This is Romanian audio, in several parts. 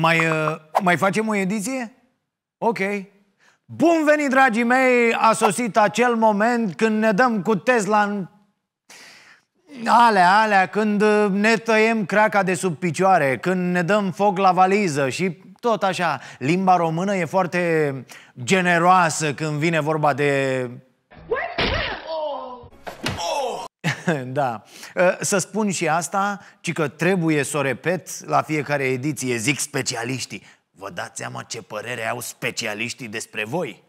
Mai, uh, mai facem o ediție? Ok. Bun venit, dragii mei! A sosit acel moment când ne dăm cu Tesla în... Alea, alea, când uh, ne tăiem craca de sub picioare, când ne dăm foc la valiză și tot așa. Limba română e foarte generoasă când vine vorba de da. Ă, să spun și asta, ci că trebuie să o repet la fiecare ediție, zic specialiștii. Vă dați seama ce părere au specialiștii despre voi?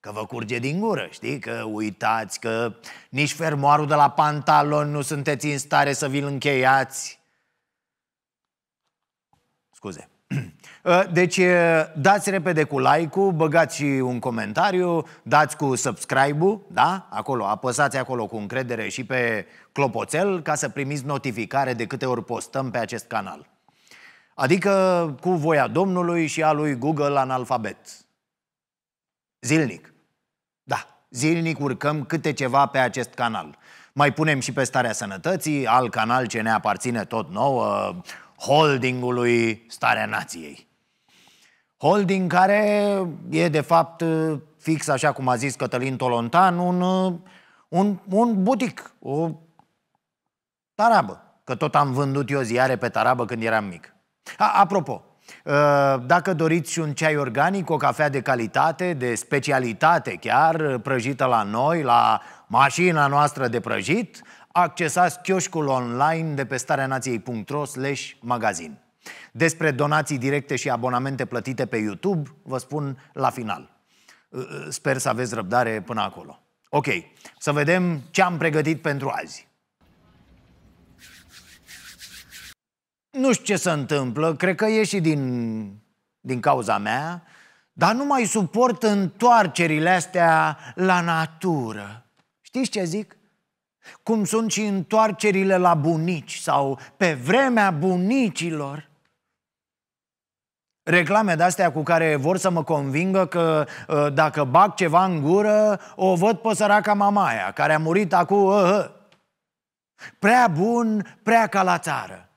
Că vă curge din gură, știi? Că uitați, că nici fermoarul de la pantalon nu sunteți în stare să vi-l încheiați. Scuze. Uh, deci uh, dați repede cu like-ul, băgați și un comentariu, dați cu subscribe-ul, da? Acolo, apăsați acolo cu încredere și pe clopoțel ca să primiți notificare de câte ori postăm pe acest canal. Adică cu voia Domnului și a lui Google analfabet. Zilnic. Da, zilnic urcăm câte ceva pe acest canal. Mai punem și pe starea sănătății, al canal ce ne aparține tot nouă, holdingului Starea Nației. Holding care e de fapt fix, așa cum a zis Cătălin Tolontan, un, un, un butic, o tarabă. Că tot am vândut eu ziare pe tarabă când eram mic. A, apropo, ă, dacă doriți și un ceai organic, o cafea de calitate, de specialitate chiar, prăjită la noi, la mașina noastră de prăjit, accesați chioșcul online de pe stareanației.ro slash magazin. Despre donații directe și abonamente plătite pe YouTube vă spun la final. Ă, ă, sper să aveți răbdare până acolo. Ok, să vedem ce am pregătit pentru azi. Nu știu ce se întâmplă, cred că e și din, din cauza mea, dar nu mai suport întoarcerile astea la natură. Știți ce zic? Cum sunt și întoarcerile la bunici sau pe vremea bunicilor. Reclame de-astea cu care vor să mă convingă că uh, dacă bag ceva în gură, o văd pe săraca mamaia, care a murit acum... Uh, uh, Prea bun, prea ca la țară.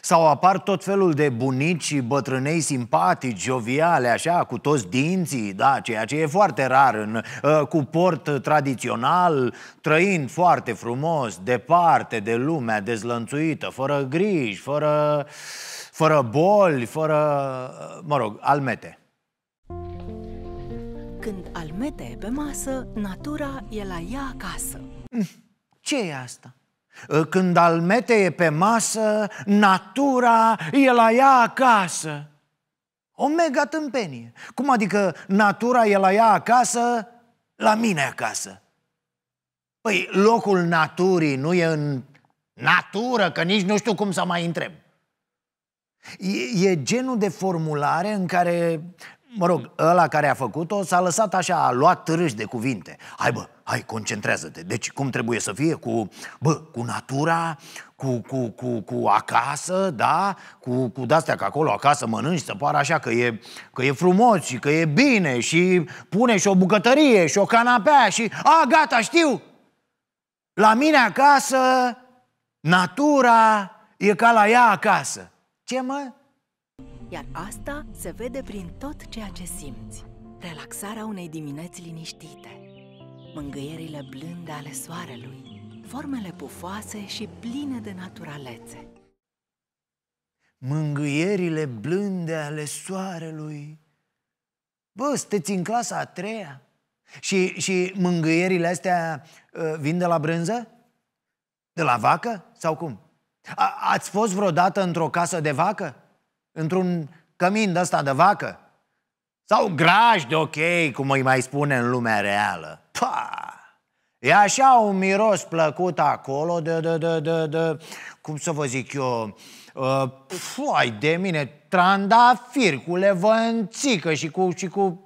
Sau apar tot felul de bunici bătrânei simpatici, joviale, așa, cu toți dinții, da, ceea ce e foarte rar, în, uh, cu port tradițional, trăind foarte frumos, departe de lumea dezlănțuită, fără griji, fără... Uh, fără boli, fără, mă rog, almete. Când almete e pe masă, natura e la ea acasă. Mm. Ce e asta? Ă, când almete e pe masă, natura e la ea acasă. O mega tâmpenie. Cum adică natura e la ea acasă, la mine acasă? Păi locul naturii nu e în natură, că nici nu știu cum să mai întreb. E, e genul de formulare în care, mă rog, ăla care a făcut-o s-a lăsat așa, a luat târâși de cuvinte. Hai bă, hai, concentrează-te. Deci cum trebuie să fie cu, bă, cu natura, cu, cu, cu, cu acasă, da? Cu, cu de-astea că acolo acasă mănânci să pară așa că e, că e frumos și că e bine și pune și o bucătărie și o canapea și... A, gata, știu! La mine acasă, natura e ca la ea acasă. Ce mă? Iar asta se vede prin tot ceea ce simți. Relaxarea unei dimineți liniștite, mângâierile blânde ale soarelui, formele pufoase și pline de naturalețe. Mângâierile blânde ale soarelui. Bă, sunteți în clasa a treia? Și, și mângâierile astea uh, vin de la brânză? De la vacă? Sau cum? A, ați fost vreodată într-o casă de vacă? Într-un cămin de ăsta de vacă? Sau graj de ok, cum îi mai spune în lumea reală. Pa! E așa un miros plăcut acolo de, de, de, de, de cum să vă zic eu, uh, ă, fai de mine, trandafir cu levănțică și cu, și cu...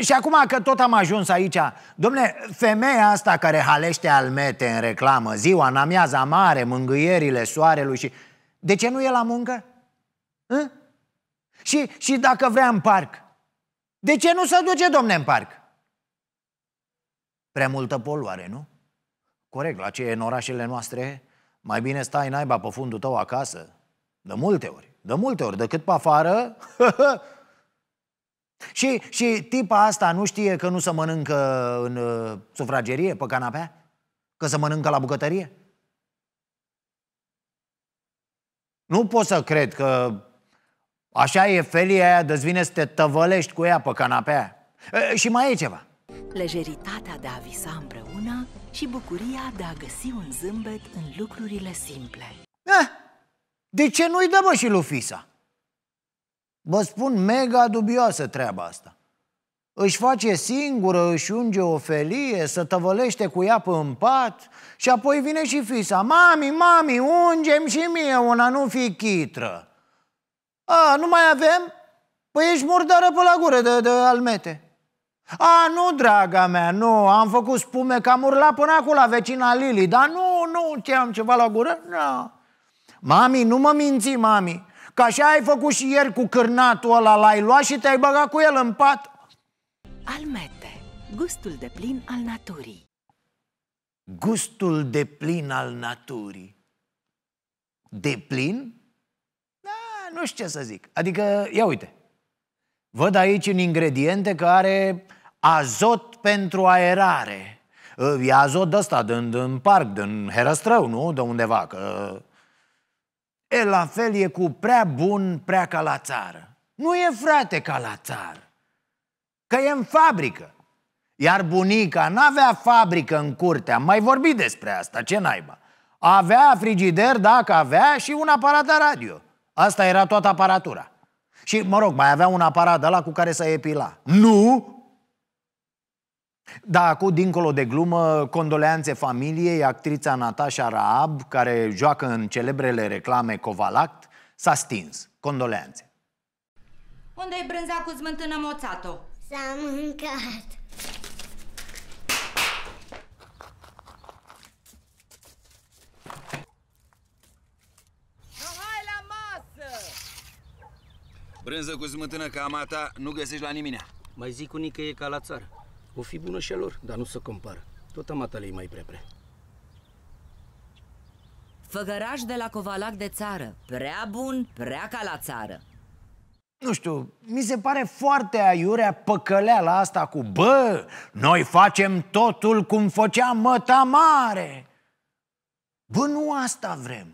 Și acum că tot am ajuns aici, domne, femeia asta care halește almete în reclamă, ziua, namiaza mare, mângâierile soarelui și... De ce nu e la muncă? Hă? Și, și dacă vrea în parc? De ce nu se duce, domne, în parc? Prea multă poluare, nu? Corect, la ce e în orașele noastre, mai bine stai naiba pe fundul tău acasă. De multe ori, de multe ori, decât pe afară, Și, și tipa asta nu știe că nu se mănâncă în uh, sufragerie, pe canapea? Că se mănâncă la bucătărie? Nu pot să cred că așa e felia aia, vine să te tăvălești cu ea pe canapea. E, și mai e ceva. Lejeritatea de a visa împreună și bucuria de a găsi un zâmbet în lucrurile simple. Eh, de ce nu-i dă bă și lui Fisa? Vă spun, mega dubioasă treaba asta. Își face singură, își unge o felie, să tăvălește cu ea pe în pat și apoi vine și fisa. Mami, mami, ungem și mie una, nu fi chitră. A, nu mai avem? Păi ești murdară pe la gură de, de almete. A, nu, draga mea, nu, am făcut spume că am urlat până acolo la vecina Lili, dar nu, nu, ce am ceva la gură? Nu. No. Mami, nu mă minți, mami. Ca așa ai făcut și ieri cu cârnatul ăla, l-ai luat și te-ai băgat cu el în pat. Almete, gustul de plin al naturii. Gustul de plin al naturii. De plin? Da, nu știu ce să zic. Adică, ia uite, văd aici în ingrediente că are azot pentru aerare. E azot de ăsta, din, din parc, din herăstrău, nu? De undeva, că E, la fel e cu prea bun, prea ca la țară. Nu e frate ca la țară, că e în fabrică. Iar bunica n-avea fabrică în curte, am mai vorbit despre asta, ce naiba. Avea frigider, dacă avea, și un aparat de radio. Asta era toată aparatura. Și, mă rog, mai avea un aparat ăla cu care să epila. Nu da, acum, dincolo de glumă, condoleanțe familiei, actrița Natasha Raab, care joacă în celebrele reclame Covalact, s-a stins. Condoleanțe. Unde e brânza cu smântână moțato? S-a mâncat. Brânză cu smântână ca amata nu găsești la nimeni. Mai zic unii că e ca la țară. O fi bună și a lor, dar nu se compară. Tot amatele mai prepre. Făgăraș de la Covalac de țară. Prea bun, prea ca la țară. Nu știu, mi se pare foarte aiurea păcăleala asta cu Bă, noi facem totul cum făcea măta mare Bă, nu asta vrem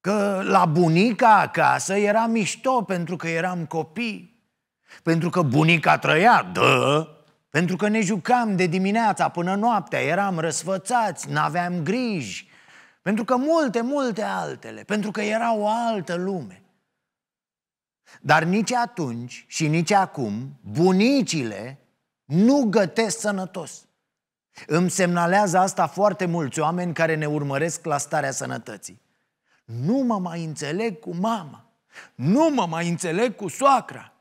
Că la bunica acasă era mișto pentru că eram copii pentru că bunica trăia, dă, pentru că ne jucam de dimineața până noaptea, eram răsfățați, n-aveam griji, pentru că multe, multe altele, pentru că era o altă lume. Dar nici atunci și nici acum, bunicile nu gătesc sănătos. Îmi semnalează asta foarte mulți oameni care ne urmăresc la starea sănătății. Nu mă mai înțeleg cu mama, nu mă mai înțeleg cu soacra,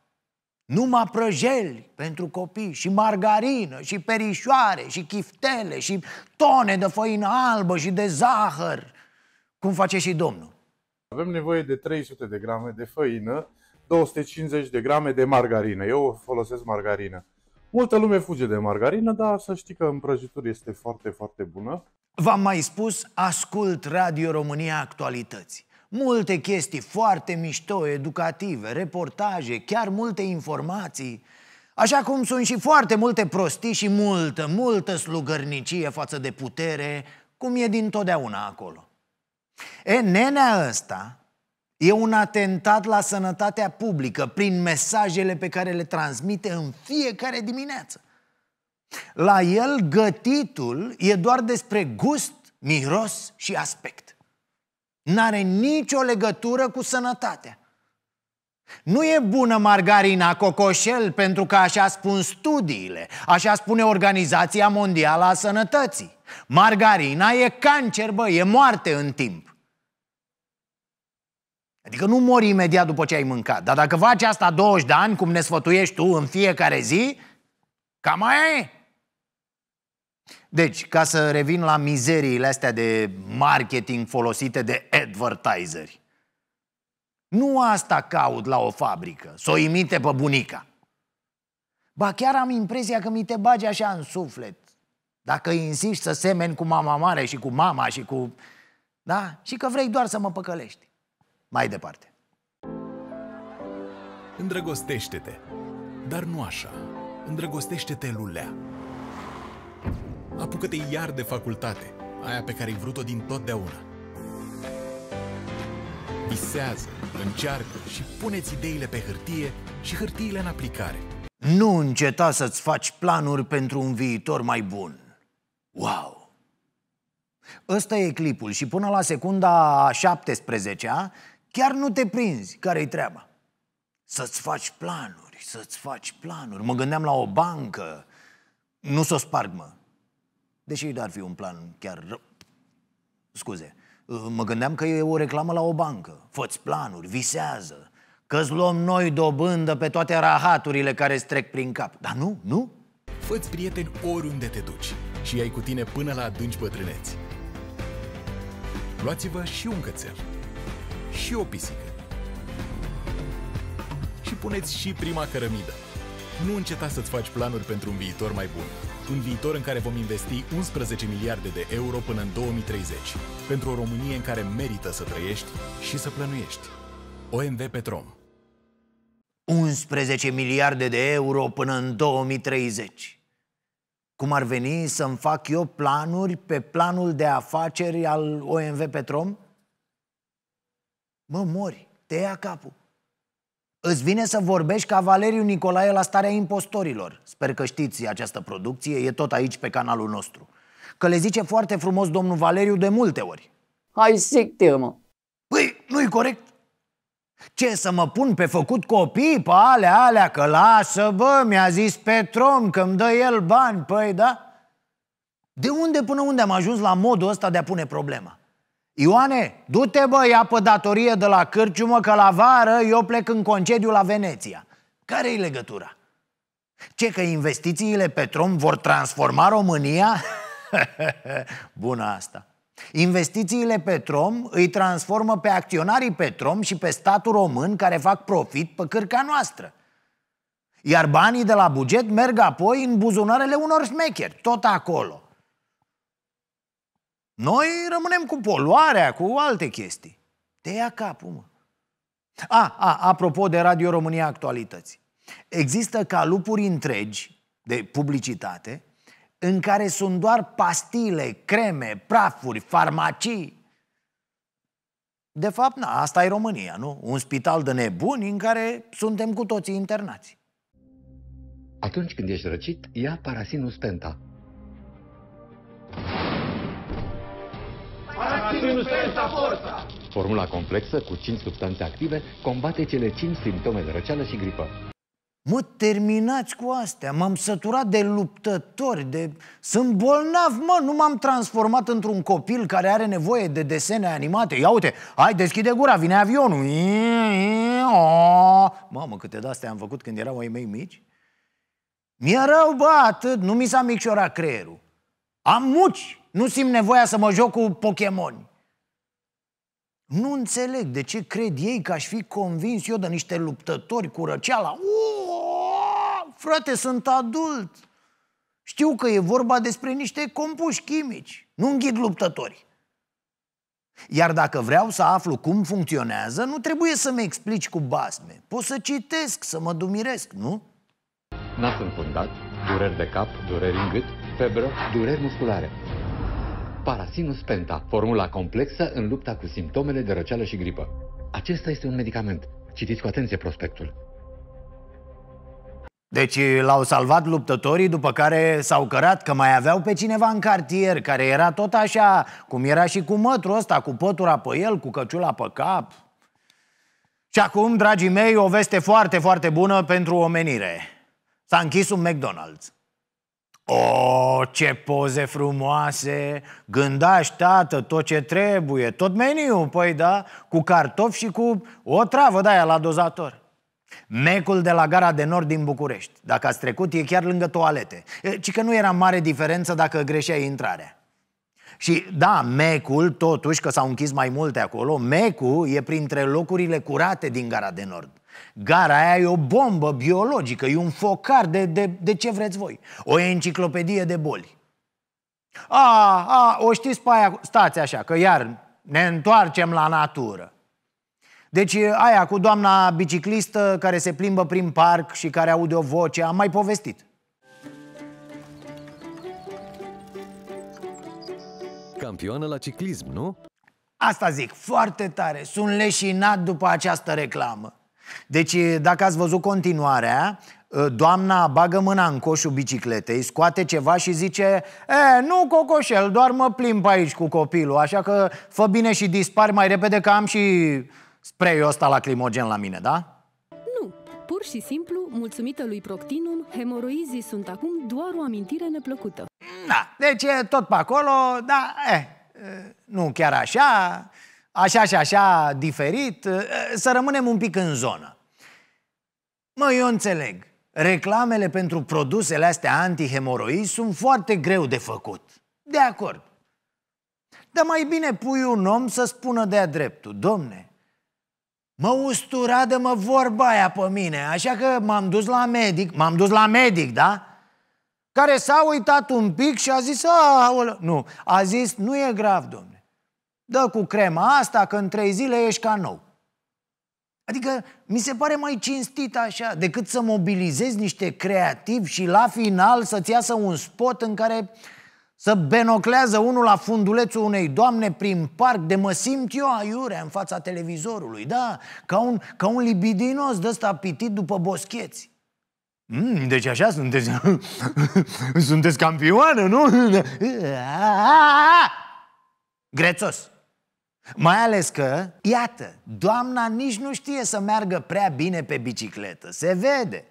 numai prăjeli pentru copii și margarină și perișoare și chiftele și tone de făină albă și de zahăr, cum face și Domnul. Avem nevoie de 300 de grame de făină, 250 de grame de margarină. Eu folosesc margarină. Multă lume fuge de margarină, dar să știi că în prăjituri este foarte, foarte bună. V-am mai spus, ascult Radio România Actualități. Multe chestii foarte mișto, educative, reportaje, chiar multe informații. Așa cum sunt și foarte multe prostii și multă, multă slugărnicie față de putere, cum e din totdeauna acolo. E, nenea ăsta e un atentat la sănătatea publică prin mesajele pe care le transmite în fiecare dimineață. La el gătitul e doar despre gust, miros și aspect. N-are nicio legătură cu sănătatea. Nu e bună margarina cocoșel pentru că așa spun studiile, așa spune Organizația Mondială a Sănătății. Margarina e cancer, bă, e moarte în timp. Adică nu mori imediat după ce ai mâncat, dar dacă faci asta 20 de ani, cum ne sfătuiești tu în fiecare zi, cam aia e. Deci, ca să revin la mizeriile astea de marketing folosite de advertiseri. Nu asta caut la o fabrică, să o imite pe bunica. Ba chiar am impresia că mi te bagi așa în suflet. Dacă insiști să semeni cu mama mare și cu mama și cu... Da? Și că vrei doar să mă păcălești. Mai departe. Îndrăgostește-te, dar nu așa. Îndrăgostește-te, Lulea apucă-te iar de facultate, aia pe care ai vrut-o din totdeauna. Visează, încearcă și puneți ideile pe hârtie și hârtiile în aplicare. Nu înceta să-ți faci planuri pentru un viitor mai bun. Wow! Ăsta e clipul și până la secunda 17-a chiar nu te prinzi care-i treaba. Să-ți faci planuri, să-ți faci planuri. Mă gândeam la o bancă. Nu s-o sparg, mă. Deși ar fi un plan chiar rău. Scuze. Mă gândeam că e o reclamă la o bancă. Făți planuri, visează. că luăm noi dobândă pe toate rahaturile care îți trec prin cap. Dar nu, nu? Făți prieteni oriunde te duci și ai cu tine până la adânci bătrâneți. Luați-vă și un cățel, și o pisică, și puneți și prima cărămidă nu înceta să-ți faci planuri pentru un viitor mai bun. Un viitor în care vom investi 11 miliarde de euro până în 2030, pentru o Românie în care merită să trăiești și să plănuiești. OMV Petrom 11 miliarde de euro până în 2030. Cum ar veni să-mi fac eu planuri pe planul de afaceri al OMV Petrom? Mă mori, te ia capul. Îți vine să vorbești ca Valeriu Nicolae la starea impostorilor. Sper că știți această producție, e tot aici pe canalul nostru. Că le zice foarte frumos domnul Valeriu de multe ori. Hai sicte, mă! Păi, nu-i corect? Ce, să mă pun pe făcut copii, pe alea, alea, că lasă, bă, mi-a zis Petrom că îmi dă el bani, păi da? De unde până unde am ajuns la modul ăsta de a pune problema? Ioane, du-te bă, ia pe datorie de la cârciumă că la vară eu plec în concediu la Veneția. Care-i legătura? Ce, că investițiile Petrom vor transforma România? Bună asta! Investițiile Petrom îi transformă pe acționarii Petrom și pe statul român care fac profit pe cârca noastră. Iar banii de la buget merg apoi în buzunarele unor smecheri, tot acolo – noi rămânem cu poluarea, cu alte chestii. Te ia capul, mă. A, a, apropo de Radio România Actualități. Există calupuri întregi de publicitate în care sunt doar pastile, creme, prafuri, farmacii. De fapt, na, asta e România, nu? Un spital de nebuni în care suntem cu toții internați. Atunci când ești răcit, ia parasinus penta. Formula complexă cu 5 substanțe active combate cele 5 simptome de răceală și gripă. Mă, terminați cu astea, m-am săturat de luptători, de... Sunt bolnav, mă, nu m-am transformat într-un copil care are nevoie de desene animate Ia uite, hai, deschide gura, vine avionul Mamă, câte de-astea am făcut când erau ai mei mici Mi-erau, bă, atât, nu mi s-a micșorat creierul am muci, nu simt nevoia să mă joc cu Pokémon. Nu înțeleg de ce cred ei că aș fi convins eu de niște luptători cu răceala. Uuuu, frate, sunt adult. Știu că e vorba despre niște compuși chimici, nu înghid luptători. Iar dacă vreau să aflu cum funcționează, nu trebuie să-mi explici cu basme. Pot să citesc, să mă dumiresc, nu? Nas înfundat, dureri de cap, dureri în gât, Febră. Dureri musculare. Parasinus Penta, formula complexă în lupta cu simptomele de răceală și gripă. Acesta este un medicament. Citiți cu atenție prospectul. Deci l-au salvat luptătorii, după care s-au cărat că mai aveau pe cineva în cartier, care era tot așa, cum era și cu mătru ăsta, cu pătura pe el, cu căciula pe cap. Și acum, dragii mei, o veste foarte, foarte bună pentru omenire. S-a închis un McDonald's. O, oh, ce poze frumoase! Gândași, tată, tot ce trebuie, tot meniu, păi da, cu cartofi și cu o travă de aia la dozator. Mecul de la gara de nord din București. Dacă ați trecut, e chiar lângă toalete. Ci că nu era mare diferență dacă greșeai intrarea. Și da, mecul, totuși, că s-au închis mai multe acolo, mecul e printre locurile curate din gara de nord. Gara aia e o bombă biologică, e un focar de, de, de ce vreți voi. O enciclopedie de boli. A, a, o știți pe aia, stați așa, că iar ne întoarcem la natură. Deci aia cu doamna biciclistă care se plimbă prin parc și care aude o voce, am mai povestit. Campioană la ciclism, nu? Asta zic, foarte tare, sunt leșinat după această reclamă. Deci, dacă ați văzut continuarea, doamna bagă mâna în coșul bicicletei, scoate ceva și zice E, nu cocoșel, doar mă plimb aici cu copilul, așa că fă bine și dispari mai repede că am și sprayul ăsta lacrimogen la mine, da? Nu, pur și simplu, mulțumită lui Proctinum, hemoroizii sunt acum doar o amintire neplăcută. Da, deci e tot pe acolo, dar e, nu chiar așa, așa și așa diferit, ă, să rămânem un pic în zonă. Mă, eu înțeleg. Reclamele pentru produsele astea antihemoroi sunt foarte greu de făcut. De acord. Dar mai bine pui un om să spună de-a dreptul. Domne, mă ustura de mă vorba aia pe mine, așa că m-am dus la medic, m-am dus la medic, da? Care s-a uitat un pic și a zis, a, nu, a zis, nu e grav, domne dă cu crema asta că în trei zile ești ca nou. Adică mi se pare mai cinstit așa decât să mobilizezi niște creativi și la final să-ți iasă un spot în care să benoclează unul la fundulețul unei doamne prin parc de mă simt eu aiurea în fața televizorului, da, ca un, ca un libidinos de ăsta pitit după boscheți. Mm, deci așa sunteți, sunteți campioană, nu? Ah, ah, ah, Grețos. Mai ales că, iată, doamna nici nu știe să meargă prea bine pe bicicletă, se vede.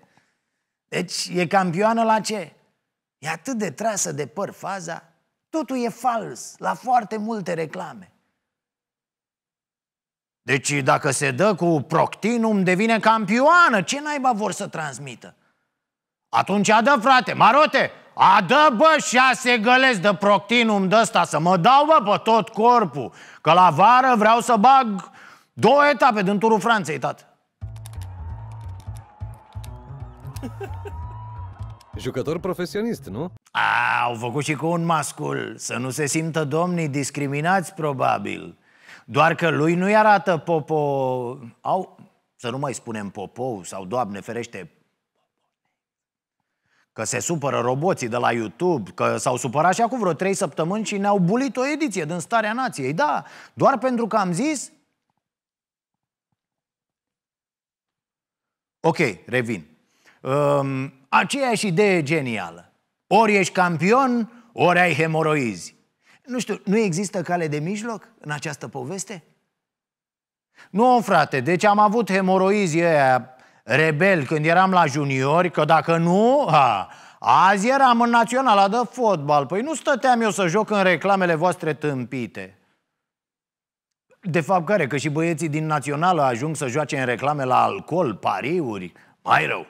Deci e campioană la ce? E atât de trasă de păr faza, totul e fals, la foarte multe reclame. Deci dacă se dă cu proctinum, devine campioană. Ce naiba vor să transmită? Atunci adă, frate, marote, a, dă bă șase găleți de proctinum de ăsta Să mă dau bă pe tot corpul Că la vară vreau să bag două etape din turul Franței, tată Jucător profesionist, nu? A, au făcut și cu un mascul Să nu se simtă domnii discriminați, probabil Doar că lui nu-i arată popo... Au, să nu mai spunem popou sau, doamne ferește, că se supără roboții de la YouTube, că s-au supărat și acum vreo trei săptămâni și ne-au bulit o ediție din Starea Nației. Da, doar pentru că am zis... Ok, revin. Um, aceeași idee genială. Ori ești campion, ori ai hemoroizi. Nu știu, nu există cale de mijloc în această poveste? Nu, frate, deci am avut hemoroizi aia rebel când eram la juniori Că dacă nu, ha, azi eram în naționala de fotbal Păi nu stăteam eu să joc în reclamele voastre tâmpite De fapt care? Că și băieții din națională ajung să joace în reclame la alcool, pariuri Mai rău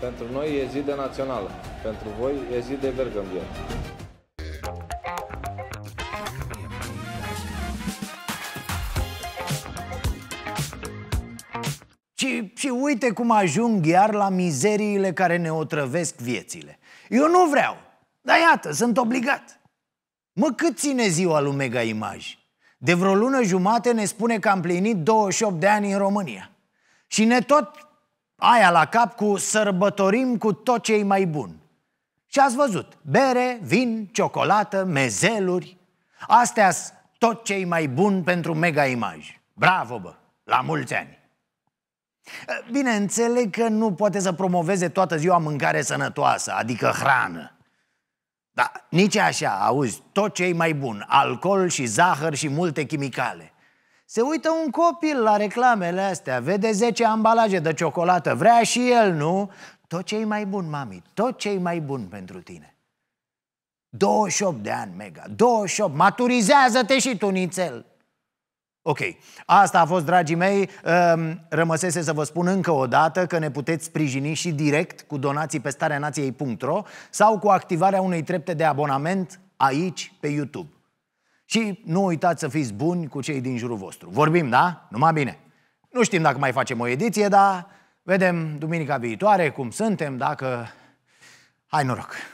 Pentru noi e zi de națională Pentru voi e zi de bergambie și și uite cum ajung iar la mizeriile care ne otrăvesc viețile. Eu nu vreau, dar iată, sunt obligat. Mă, cât ține ziua lui Mega Image? De vreo lună jumate ne spune că am plinit 28 de ani în România. Și ne tot aia la cap cu sărbătorim cu tot ce mai bun. Și ați văzut, bere, vin, ciocolată, mezeluri, astea tot ce mai bun pentru Mega Image. Bravo, bă! La mulți ani! Eh, bine, înțeleg că nu poate să promoveze toată ziua mâncare sănătoasă, adică hrană. Dar nici așa, auzi, tot ce e mai bun, alcool și zahăr și multe chimicale. Se uită un copil la reclamele astea, vede 10 ambalaje de ciocolată, vrea și el, nu? Tot ce e mai bun, mami, tot ce e mai bun pentru tine. 28 de ani, Mega, 28, maturizează-te și tu, nițel. Ok, asta a fost, dragii mei. Um, rămăsese să vă spun încă o dată că ne puteți sprijini și direct cu donații pe starea nației.ro sau cu activarea unei trepte de abonament aici pe YouTube. Și nu uitați să fiți buni cu cei din jurul vostru. Vorbim, da? Numai bine. Nu știm dacă mai facem o ediție, dar vedem duminica viitoare cum suntem, dacă... Hai noroc!